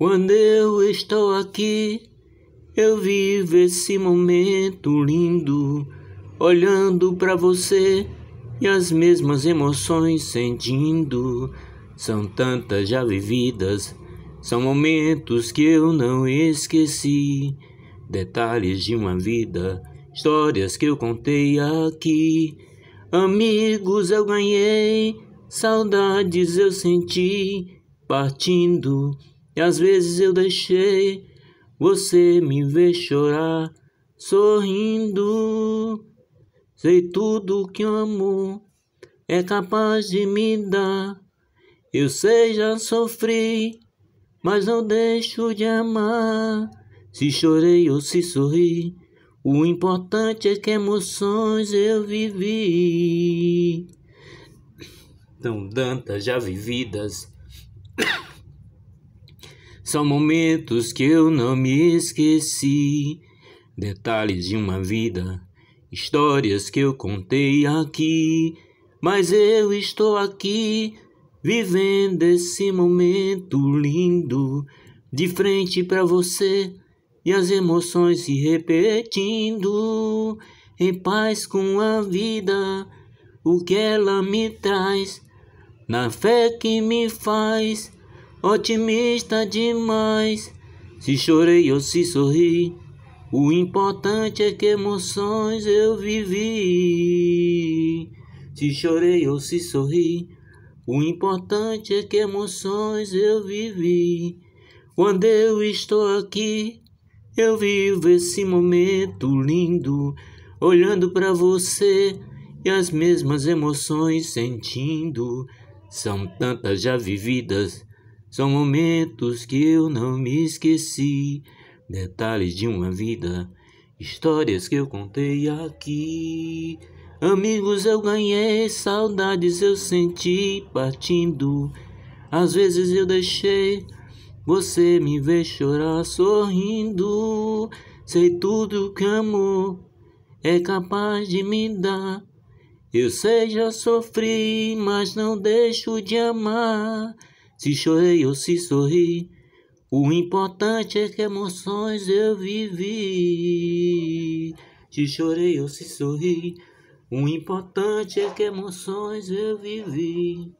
Quando eu estou aqui, eu vivo esse momento lindo, olhando para você e as mesmas emoções sentindo. São tantas já vividas, são momentos que eu não esqueci. Detalhes de uma vida, histórias que eu contei aqui. Amigos eu ganhei, saudades eu senti, partindo. E às vezes eu deixei você me ver chorar, sorrindo. Sei tudo que o amor é capaz de me dar. Eu sei, já sofri, mas não deixo de amar. Se chorei ou se sorri, o importante é que emoções eu vivi. Tão tantas já vividas são momentos que eu não me esqueci, detalhes de uma vida, histórias que eu contei aqui. Mas eu estou aqui, vivendo esse momento lindo, de frente para você e as emoções se repetindo, em paz com a vida, o que ela me traz, na fé que me faz otimista demais. Se chorei ou se sorri, o importante é que emoções eu vivi. Se chorei ou se sorri, o importante é que emoções eu vivi. Quando eu estou aqui, eu vivo esse momento lindo, olhando para você e as mesmas emoções sentindo. São tantas já vividas são momentos que eu não me esqueci, detalhes de uma vida, histórias que eu contei aqui. Amigos eu ganhei, saudades eu senti partindo. Às vezes eu deixei, você me vê chorar sorrindo. Sei tudo que amor é capaz de me dar. Eu sei já sofri, mas não deixo de amar. Se chorei ou se sorri, o importante é que emoções eu vivi. Se chorei ou se sorri, o importante é que emoções eu vivi.